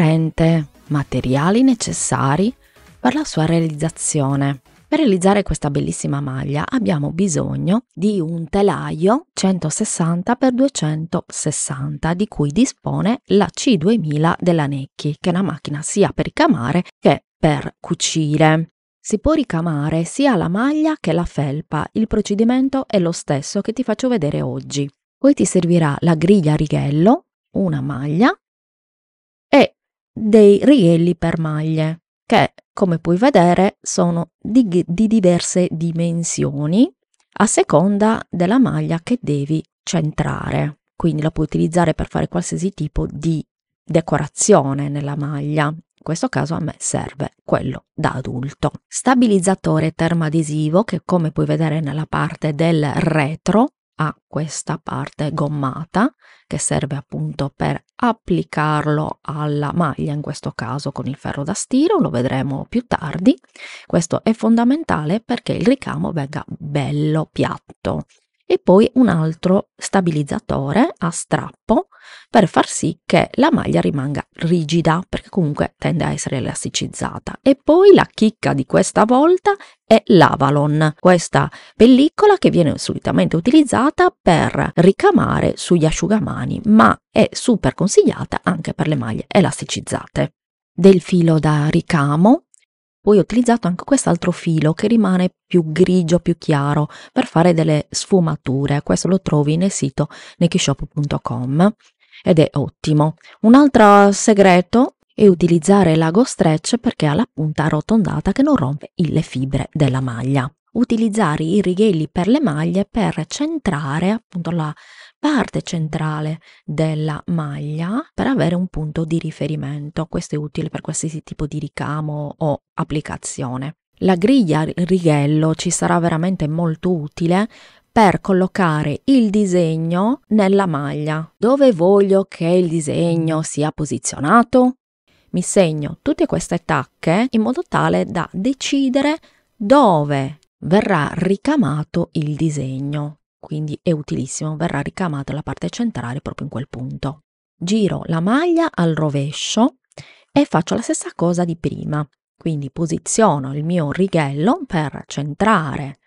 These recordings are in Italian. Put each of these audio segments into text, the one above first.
corrente, materiali necessari per la sua realizzazione. Per realizzare questa bellissima maglia abbiamo bisogno di un telaio 160x260 di cui dispone la C2000 della Necchi, che è una macchina sia per ricamare che per cucire. Si può ricamare sia la maglia che la felpa, il procedimento è lo stesso che ti faccio vedere oggi. Poi ti servirà la griglia a righello, una maglia dei righelli per maglie, che come puoi vedere sono di, di diverse dimensioni a seconda della maglia che devi centrare. Quindi la puoi utilizzare per fare qualsiasi tipo di decorazione nella maglia. In questo caso a me serve quello da adulto. Stabilizzatore termoadesivo che come puoi vedere nella parte del retro ha questa parte gommata che serve appunto per applicarlo alla maglia, in questo caso con il ferro da stiro, lo vedremo più tardi. Questo è fondamentale perché il ricamo venga bello piatto. E poi un altro stabilizzatore a strappo per far sì che la maglia rimanga rigida, perché comunque tende a essere elasticizzata. E poi la chicca di questa volta è l'Avalon, questa pellicola che viene solitamente utilizzata per ricamare sugli asciugamani, ma è super consigliata anche per le maglie elasticizzate. Del filo da ricamo poi ho utilizzato anche quest'altro filo che rimane più grigio, più chiaro per fare delle sfumature. Questo lo trovi nel sito nekishop.com ed è ottimo. Un altro segreto è utilizzare l'ago stretch perché ha la punta arrotondata che non rompe le fibre della maglia. Utilizzare i righelli per le maglie per centrare appunto la parte centrale della maglia per avere un punto di riferimento. Questo è utile per qualsiasi tipo di ricamo o applicazione. La griglia righello ci sarà veramente molto utile per collocare il disegno nella maglia. Dove voglio che il disegno sia posizionato? Mi segno tutte queste tacche in modo tale da decidere dove verrà ricamato il disegno. Quindi è utilissimo, verrà ricamata la parte centrale proprio in quel punto. Giro la maglia al rovescio e faccio la stessa cosa di prima. Quindi posiziono il mio righello per centrare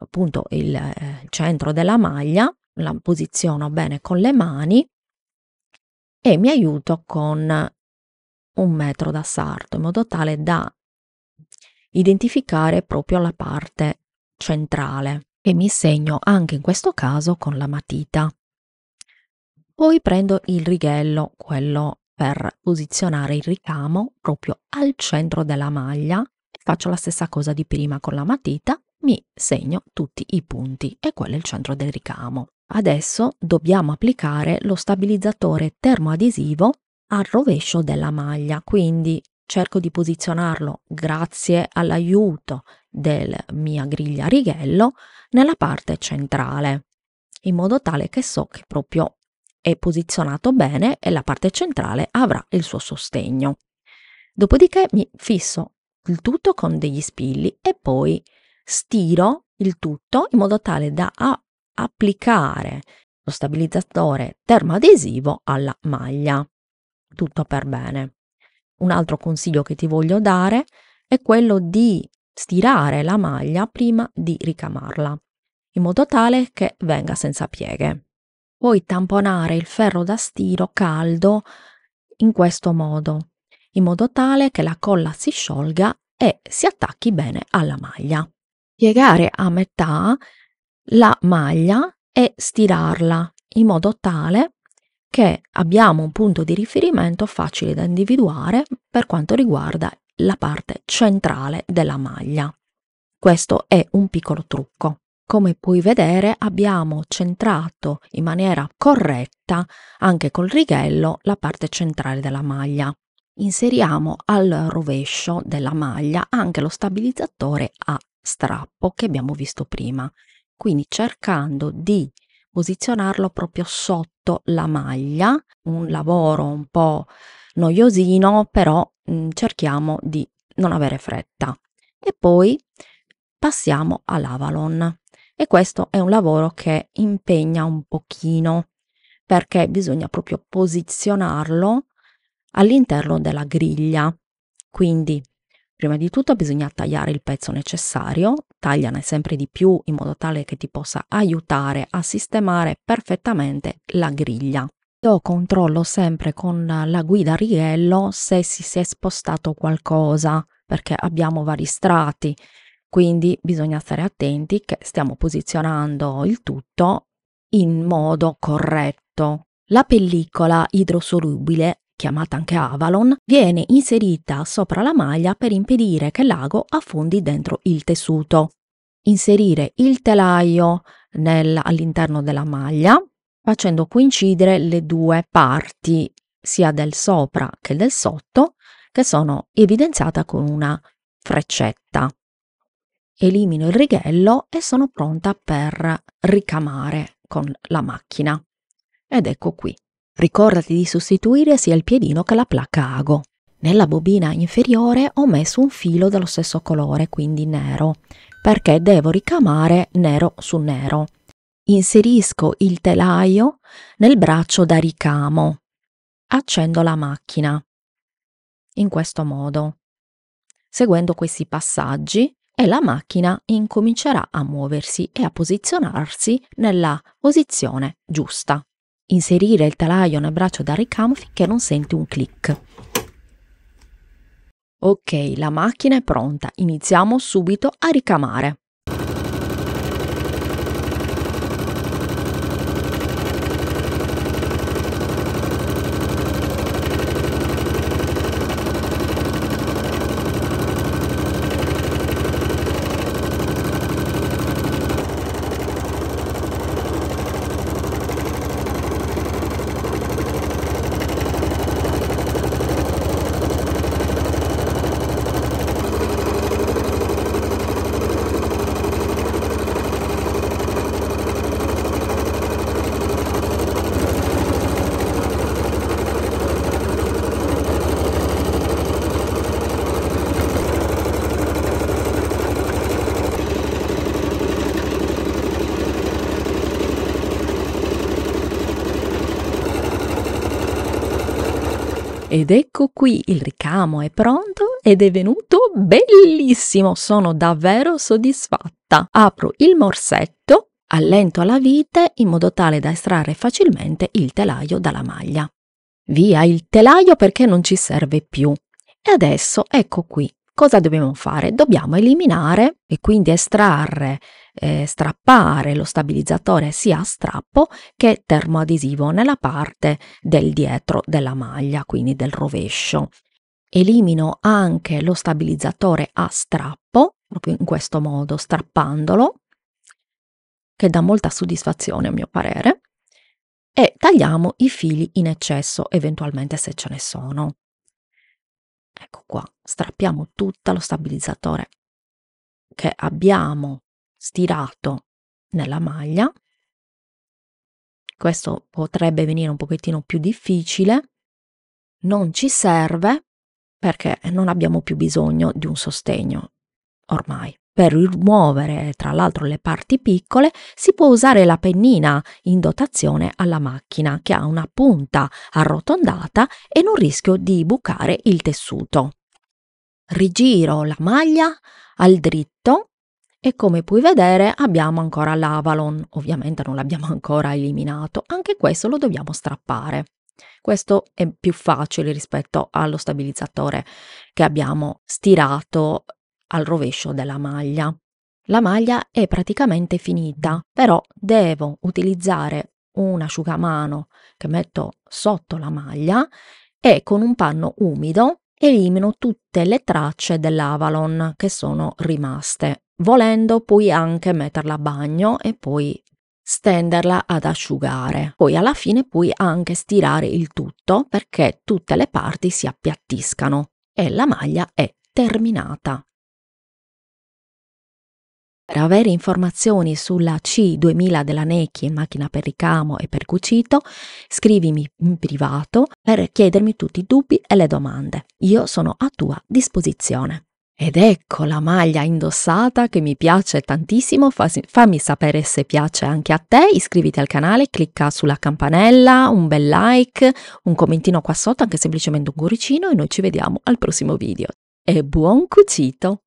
appunto il eh, centro della maglia, la posiziono bene con le mani e mi aiuto con un metro da sarto in modo tale da identificare proprio la parte centrale e mi segno anche in questo caso con la matita. Poi prendo il righello, quello per posizionare il ricamo proprio al centro della maglia faccio la stessa cosa di prima con la matita mi segno tutti i punti e quello è il centro del ricamo. Adesso dobbiamo applicare lo stabilizzatore termoadesivo al rovescio della maglia, quindi cerco di posizionarlo grazie all'aiuto del mia griglia righello nella parte centrale, in modo tale che so che proprio è posizionato bene e la parte centrale avrà il suo sostegno. Dopodiché mi fisso il tutto con degli spilli e poi stiro il tutto in modo tale da applicare lo stabilizzatore termoadesivo alla maglia. Tutto per bene. Un altro consiglio che ti voglio dare è quello di stirare la maglia prima di ricamarla, in modo tale che venga senza pieghe. Puoi tamponare il ferro da stiro caldo in questo modo, in modo tale che la colla si sciolga e si attacchi bene alla maglia piegare a metà la maglia e stirarla in modo tale che abbiamo un punto di riferimento facile da individuare per quanto riguarda la parte centrale della maglia. Questo è un piccolo trucco. Come puoi vedere abbiamo centrato in maniera corretta anche col righello la parte centrale della maglia. Inseriamo al rovescio della maglia anche lo stabilizzatore a strappo che abbiamo visto prima, quindi cercando di posizionarlo proprio sotto la maglia, un lavoro un po' noiosino, però mh, mhmm, cerchiamo di non avere fretta. E poi passiamo all'Avalon e questo è un lavoro che impegna un pochino perché bisogna proprio posizionarlo all'interno della griglia. Quindi Prima di tutto bisogna tagliare il pezzo necessario, tagliane sempre di più in modo tale che ti possa aiutare a sistemare perfettamente la griglia. Io controllo sempre con la guida righello se si è spostato qualcosa, perché abbiamo vari strati, quindi bisogna stare attenti che stiamo posizionando il tutto in modo corretto. La pellicola idrosolubile chiamata anche Avalon, viene inserita sopra la maglia per impedire che l'ago affondi dentro il tessuto. Inserire il telaio nel, all'interno della maglia facendo coincidere le due parti sia del sopra che del sotto che sono evidenziate con una freccetta. Elimino il righello e sono pronta per ricamare con la macchina. Ed ecco qui Ricordati di sostituire sia il piedino che la placca ago. Nella bobina inferiore ho messo un filo dello stesso colore, quindi nero, perché devo ricamare nero su nero. Inserisco il telaio nel braccio da ricamo. Accendo la macchina. In questo modo. Seguendo questi passaggi e la macchina incomincerà a muoversi e a posizionarsi nella posizione giusta inserire il telaio nel braccio da ricamo finché non senti un click. Ok, la macchina è pronta, iniziamo subito a ricamare. Ed ecco qui il ricamo è pronto ed è venuto bellissimo, sono davvero soddisfatta. Apro il morsetto, allento la vite in modo tale da estrarre facilmente il telaio dalla maglia. Via il telaio perché non ci serve più. E adesso ecco qui cosa dobbiamo fare? Dobbiamo eliminare e quindi estrarre, eh, strappare lo stabilizzatore sia a strappo che termoadesivo nella parte del dietro della maglia, quindi del rovescio. Elimino anche lo stabilizzatore a strappo, proprio in questo modo, strappandolo, che dà molta soddisfazione a mio parere, e tagliamo i fili in eccesso, eventualmente se ce ne sono. Ecco qua, strappiamo tutto lo stabilizzatore che abbiamo stirato nella maglia. Questo potrebbe venire un pochettino più difficile, non ci serve perché non abbiamo più bisogno di un sostegno ormai. Per rimuovere tra l'altro le parti piccole si può usare la pennina in dotazione alla macchina che ha una punta arrotondata e non rischio di bucare il tessuto. Rigiro la maglia al dritto e come puoi vedere abbiamo ancora l'avalon, ovviamente non l'abbiamo ancora eliminato, anche questo lo dobbiamo strappare. Questo è più facile rispetto allo stabilizzatore che abbiamo stirato al rovescio della maglia. La maglia è praticamente finita, però devo utilizzare un asciugamano che metto sotto la maglia e con un panno umido elimino tutte le tracce dell'Avalon che sono rimaste. Volendo puoi anche metterla a bagno e poi stenderla ad asciugare. Poi alla fine puoi anche stirare il tutto perché tutte le parti si appiattiscano e la maglia è terminata. Per avere informazioni sulla C2000 della Necchi in macchina per ricamo e per cucito, scrivimi in privato per chiedermi tutti i dubbi e le domande. Io sono a tua disposizione. Ed ecco la maglia indossata che mi piace tantissimo, fammi sapere se piace anche a te, iscriviti al canale, clicca sulla campanella, un bel like, un commentino qua sotto, anche semplicemente un cuoricino e noi ci vediamo al prossimo video. E buon cucito!